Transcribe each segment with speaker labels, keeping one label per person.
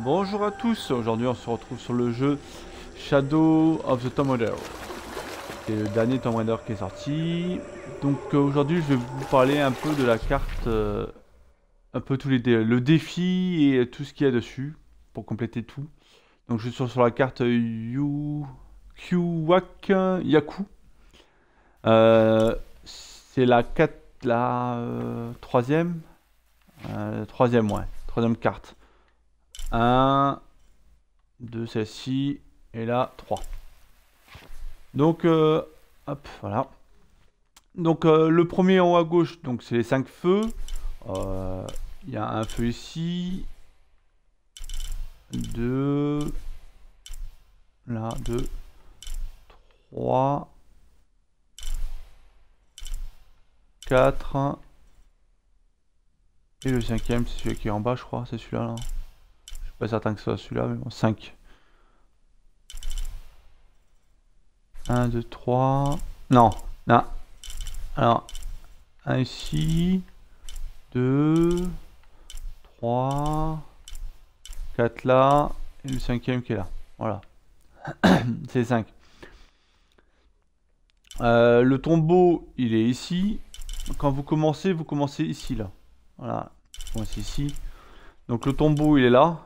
Speaker 1: Bonjour à tous, aujourd'hui on se retrouve sur le jeu Shadow of the Tomb Raider. C'est le dernier Tomb Raider qui est sorti. Donc euh, aujourd'hui je vais vous parler un peu de la carte, euh, un peu tous les dé le défi et tout ce qu'il y a dessus pour compléter tout. Donc je suis sur la carte Yu Wak... Yaku. Euh, c'est la, 4, la troisième, troisième, ouais, troisième carte. 1, 2, celle-ci, et là, 3. Donc, euh, hop, voilà. Donc, euh, le premier en haut à gauche, donc c'est les 5 feux. Euh, il y a un feu ici. 2. Là, 2. 3. 4. Et le cinquième, c'est celui qui est en bas, je crois. C'est celui-là, là pas certain que ce soit celui-là, mais bon, 5. 1, 2, 3. Non, là. Alors, 1 ici. 2, 3, 4 là. Et le cinquième qui est là. Voilà. C'est 5. Euh, le tombeau, il est ici. Quand vous commencez, vous commencez ici, là. Voilà. Je commencez ici. Donc le tombeau, il est là.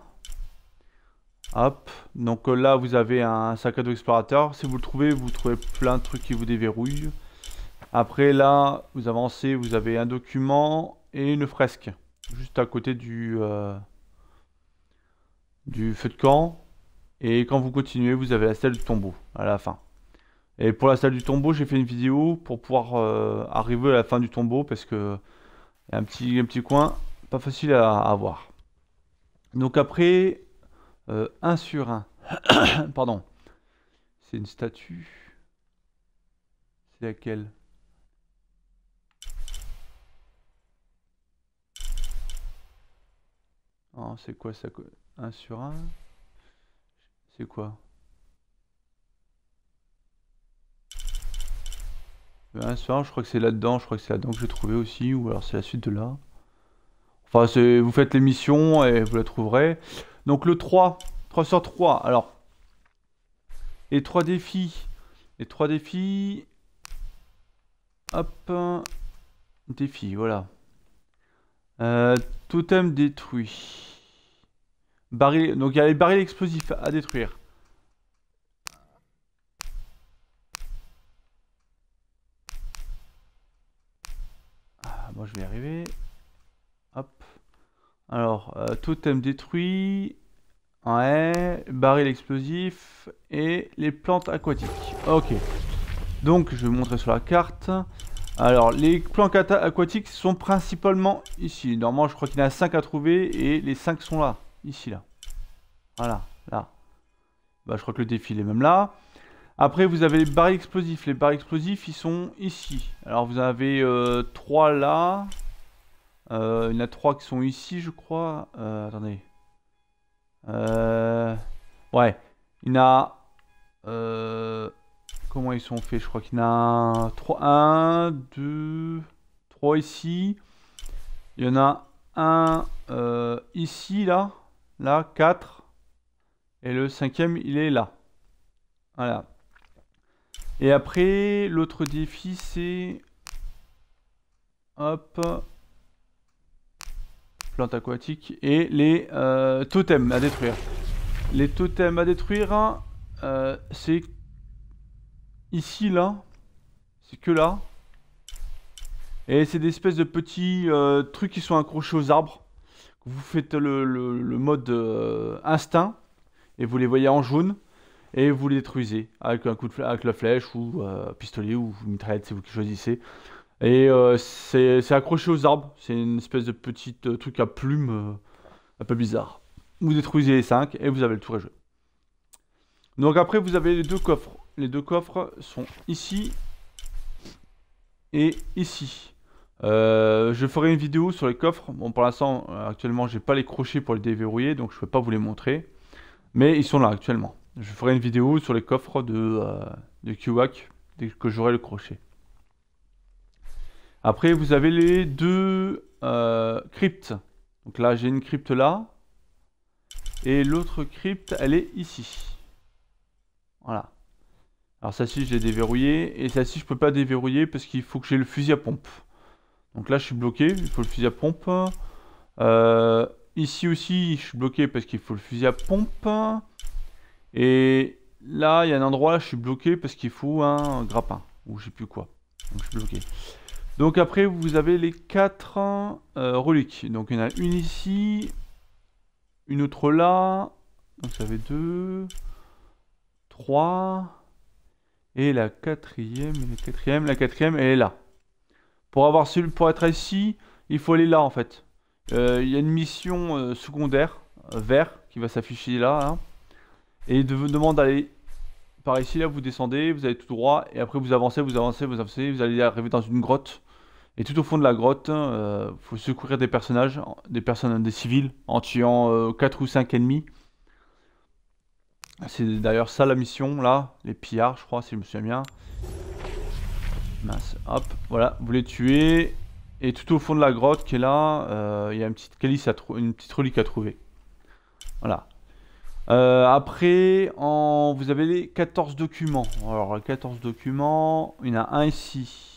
Speaker 1: Hop, donc euh, là vous avez un sac à dos explorateur. Si vous le trouvez, vous trouvez plein de trucs qui vous déverrouillent. Après là, vous avancez, vous avez un document et une fresque. Juste à côté du, euh, du feu de camp. Et quand vous continuez, vous avez la salle du tombeau à la fin. Et pour la salle du tombeau, j'ai fait une vidéo pour pouvoir euh, arriver à la fin du tombeau parce que un petit, petit coin pas facile à, avoir. Donc après, 1 euh, sur 1. Pardon. C'est une statue. C'est laquelle oh, C'est quoi ça 1 sur 1 C'est quoi 1 ben, sur 1, je crois que c'est là-dedans, je crois que c'est là-dedans que j'ai trouvé aussi, ou alors c'est la suite de là. Enfin, vous faites l'émission et vous la trouverez. Donc le 3, 3 sur 3. Alors, Et 3 défis. Et 3 défis. Hop. Défi, voilà. Euh, totem détruit. donc il y a les barils explosifs à détruire. Ah, moi je vais y arriver. Alors, euh, totem détruit. Ouais, baril explosif et les plantes aquatiques. Ok. Donc, je vais vous montrer sur la carte. Alors, les plantes aquatiques sont principalement ici. Normalement, je crois qu'il y en a 5 à trouver et les 5 sont là. Ici, là. Voilà, là. Bah, je crois que le défi est même là. Après, vous avez les barils explosifs. Les barils explosifs, ils sont ici. Alors, vous avez 3 euh, là, euh, il y en a trois qui sont ici, je crois. Euh, attendez. Euh, ouais. Il y en a... comment ils sont faits Je crois qu'il y en a 3, 1, 2, 3 ici. Il y en a un ici, là. Là, 4. Et le cinquième, il est là. Voilà. Et après, l'autre défi, c'est... Hop plantes aquatiques et les euh, totems à détruire. Les totems à détruire, euh, c'est ici, là. C'est que là. Et c'est des espèces de petits euh, trucs qui sont accrochés aux arbres. Vous faites le, mode instinct et vous les voyez en jaune et vous les détruisez avec un coup de avec la flèche ou pistolet ou mitraillette, c'est vous qui choisissez. Et euh, c'est accroché aux arbres. C'est une espèce de petit euh, truc à plumes euh, un peu bizarre. Vous détruisez les 5 et vous avez le tour à jeu Donc après, vous avez les deux coffres. Les deux coffres sont ici et ici. je ferai une vidéo sur les coffres. Bon, pour l'instant, actuellement, j'ai pas les crochets pour les déverrouiller, donc je ne peux pas vous les montrer. Mais ils sont là actuellement. Je ferai une vidéo sur les coffres de, de dès que j'aurai le crochet. Après, vous avez les deux euh, cryptes. Donc là, j'ai une crypte là. Et l'autre crypte, elle est ici. Voilà. Alors celle-ci, je l'ai déverrouillée. Et celle-ci, je peux pas déverrouiller parce qu'il faut que j'ai le fusil à pompe. Donc là, je suis bloqué. Il faut le fusil à pompe. Euh, ici aussi, je suis bloqué parce qu'il faut le fusil à pompe. Et là, il y a un endroit, là, je suis bloqué parce qu'il faut un grappin. Ou je sais plus quoi. Donc je suis bloqué. Donc après, vous avez les quatre euh, reliques. Donc il y en a une ici, une autre là. Donc j'avais deux, trois. Et la quatrième, la quatrième, la quatrième, elle est là. Pour avoir celui, pour être ici, il faut aller là en fait. Euh, il y a une mission euh, secondaire, vert, qui va s'afficher là. Hein. Et il vous demande d'aller par ici, là, vous descendez, vous allez tout droit, et après vous avancez, vous avancez, vous avancez, vous allez arriver dans une grotte. Et tout au fond de la grotte, il euh, faut secourir des personnages, des personnes, des civils, en tuant 4 euh, ou 5 ennemis. C'est d'ailleurs ça la mission, là. Les pillards, je crois, si je me souviens bien. Mince, hop, voilà, vous les tuez. Et tout au fond de la grotte qui est là, euh, il y a une petite calice à une petite relique à trouver. Voilà. après, vous avez les 14 documents. Alors, 14 documents, il y en a un ici.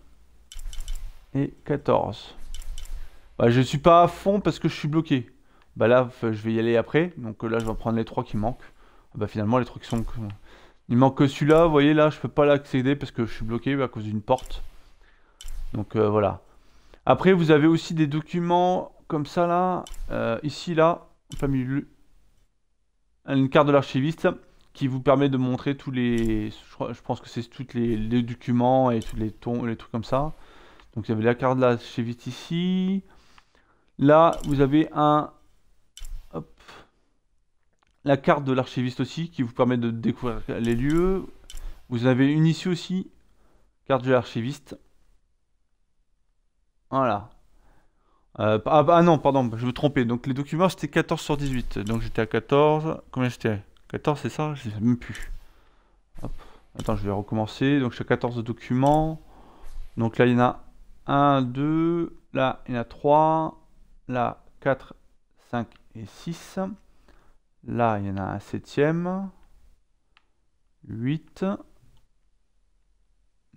Speaker 1: et 14. Bah, je suis pas à fond parce que je suis bloqué. Bah là, je vais y aller après. Donc euh, là, je vais prendre les trois qui manquent. Ah, bah finalement, les qui sont... Il manque que celui-là, vous voyez là, je peux pas l'accéder parce que je suis bloqué à cause d'une porte. Donc euh, voilà. Après, vous avez aussi des documents comme ça là, euh, ici là, une carte de l'archiviste qui vous permet de montrer tous les, je, pense que c'est tous les, documents et tous les tons, les trucs comme ça. Donc vous avez la carte de l'archiviste ici. Là, vous avez un... Hop. La carte de l'archiviste aussi, qui vous permet de découvrir les lieux. Vous avez une issue aussi, carte de l'archiviste. Voilà. Euh, ah, ah, non, pardon, je me trompais. Donc les documents, c'était 14 sur 18. Donc j'étais à 14. Combien j'étais 14, c'est ça Je sais même plus. Hop. Attends, je vais recommencer. Donc je suis à 14 documents. Donc là, il y en a 1, 2, là il y en a 3, là 4, 5 et 6. Là il y en a un septième, 8,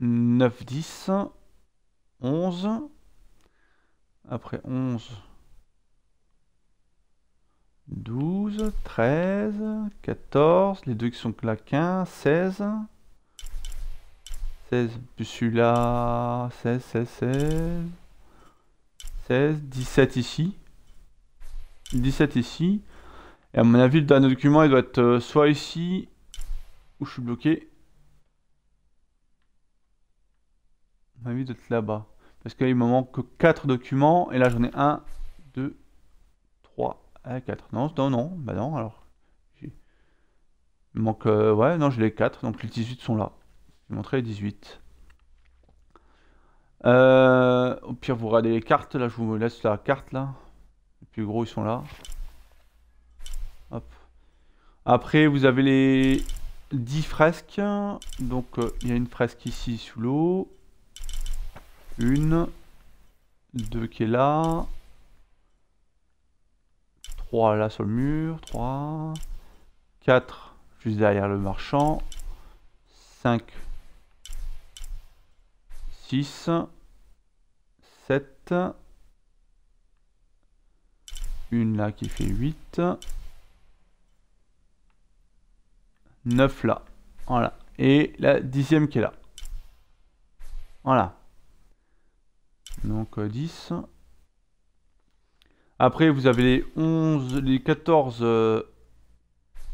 Speaker 1: 9, 10, 11. Après 11, 12, 13, 14, les deux qui sont là, 15, 16. 16, puis celui-là, 16, 16, 16, 17 ici, 17 ici, et à mon avis le dernier document il doit être euh, soit ici, où je suis bloqué, à mon avis il là-bas, parce qu'il me manque que 4 documents, et là j'en ai 1, 2, 3, 4, non, non, non, bah non, alors, il me manque, euh, ouais, non j'ai les 4, donc les 18 sont là. Je vais montrer les 18. au pire, vous regardez les cartes. Là, je vous laisse la carte. là. Les plus gros, ils sont là. Après, vous avez les 10 fresques. Donc, euh, il y a une fresque ici sous l'eau. Une. Deux qui est là. 3 là sur le mur, 3, 4 juste derrière le marchand, 5 7, une là qui fait 8, 9 là, voilà, et la dixième qui est là, voilà, donc 10, euh, après vous avez les 11, les 14 euh,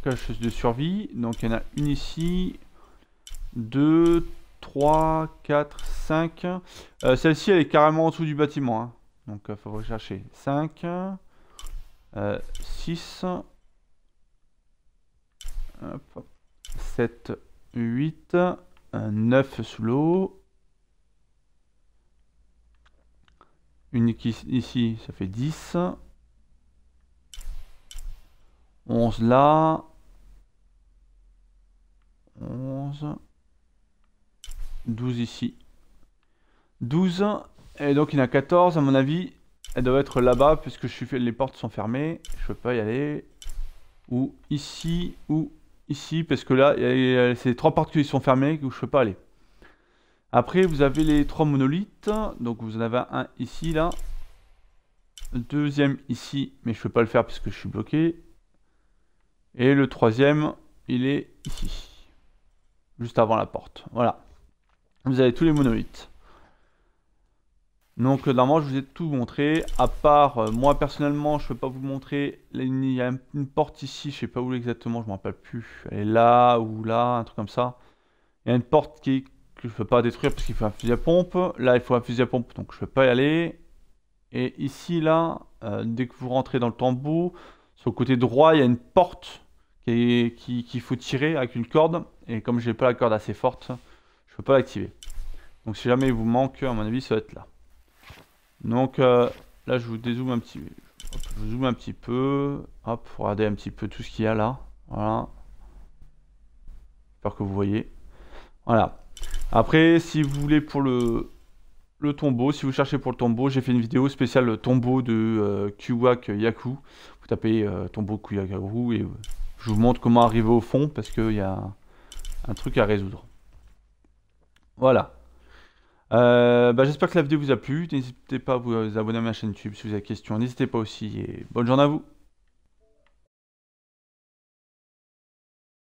Speaker 1: caches de survie, donc il y en a une ici, 2, 3, 4, 5. Celle-ci, elle est carrément en dessous du bâtiment. Hein. Donc, il euh, faut rechercher. 5, 6, 7, 8, 9 sous l'eau. Une ici, ça fait 10. 11 là. 11. 12 ici. 12. Et donc il y en a 14, à mon avis. Elle doit être là-bas, puisque je suis les portes sont fermées. Je peux pas y aller. Ou ici, ou ici, parce que là, c'est trois portes qui sont fermées où je peux pas aller. Après, vous avez les trois monolithes. Donc vous en avez un ici, là. Deuxième ici, mais je peux pas le faire puisque je suis bloqué. Et le troisième, il est ici. Juste avant la porte. Voilà vous avez tous les monolithes. Donc euh, normalement je vous ai tout montré, à part euh, moi personnellement je ne peux pas vous montrer, il y a une porte ici, je ne sais pas où exactement, je ne me rappelle plus, elle est là ou là, un truc comme ça. Il y a une porte qui, que je ne peux pas détruire parce qu'il faut un fusil à pompe, là il faut un fusil à pompe donc je ne peux pas y aller. Et ici là, euh, dès que vous rentrez dans le tambour, sur le côté droit il y a une porte qu'il qui, qui, faut tirer avec une corde, et comme je n'ai pas la corde assez forte, je peux pas l'activer. Donc si jamais il vous manque, à mon avis, ça va être là. Donc euh, là, je vous dézoome un petit je vous zoome un petit peu. Hop, regardez un petit peu tout ce qu'il y a là. Voilà. J'espère que vous voyez. Voilà. Après, si vous voulez pour le, le tombeau, si vous cherchez pour le tombeau, j'ai fait une vidéo spéciale tombeau de Kuwak euh, Yaku. Vous tapez euh, tombeau Kuwak Yaku et je vous montre comment arriver au fond parce qu'il y a un truc à résoudre. Voilà. Euh, bah, j'espère que la vidéo vous a plu. N'hésitez pas à vous abonner à ma chaîne YouTube si vous avez des questions. N'hésitez pas aussi. Et bonne journée à vous.